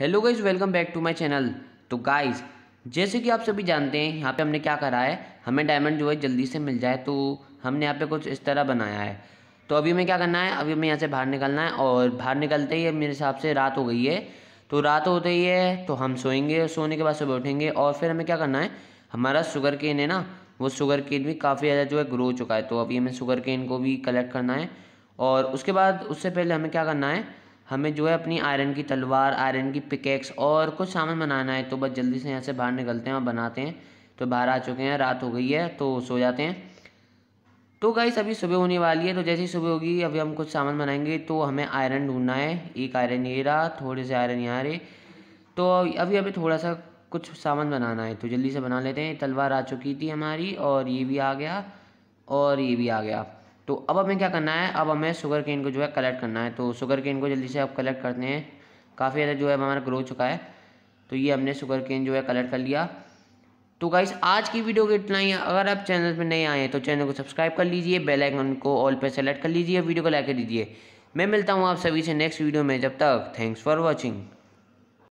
hello guys welcome back to my channel तो guys जैसे कि आप सभी जानते हैं यहाँ पे हमने क्या करा है हमें डायमंड जो है जल्दी से मिल जाए तो हमने यहाँ पे कुछ इस तरह बनाया है तो अभी हमें क्या करना है अभी हमें यहाँ से बाहर निकलना है और बाहर निकलते ही मेरे हिसाब से रात हो गई है तो रात होते ही है तो हम सोएंगे सोने के बाद सुबह उठेंगे और फिर हमें क्या करना है हमारा शुगर केन है ना वो शुगर केन भी काफ़ी ज़्यादा जो है ग्रो हो चुका है तो अभी हमें शुगर केन को भी कलेक्ट करना है और उसके बाद उससे पहले हमें क्या करना है हमें जो है अपनी आयरन की तलवार आयरन की पिकेक्स और कुछ सामान बनाना है तो बस जल्दी से यहाँ से बाहर निकलते हैं और बनाते हैं तो बाहर आ चुके हैं रात हो गई है तो सो जाते हैं तो गाइस अभी सुबह होने वाली है तो जैसे ही सुबह होगी अभी हम कुछ सामान बनाएंगे तो हमें आयरन ढूंढना है एक आयरन ये रहा थोड़े से आयरन यहाँ रहे तो अभी अभी थोड़ा सा कुछ सामान बनाना है तो जल्दी से बना लेते हैं तलवार आ चुकी थी हमारी और ये भी आ गया और ये भी आ गया तो अब हमें क्या करना है अब हमें शुगर केन को जो है कलेक्ट करना है तो शुगर केन को जल्दी से आप कलेक्ट करते हैं काफ़ी ज़्यादा जो है हमारा ग्रो चुका है तो ये हमने शुगर केन जो है कलेक्ट कर लिया तो गाइस आज की वीडियो के इतना ही है अगर आप चैनल पर नए आए हैं तो चैनल को सब्सक्राइब कर लीजिए बेल आइकन को ऑल पे सेलेक्ट कर लीजिए वीडियो को लाइक कर दीजिए मैं मिलता हूँ आप सभी से नेक्स्ट वीडियो में जब तक थैंक्स फॉर वॉचिंग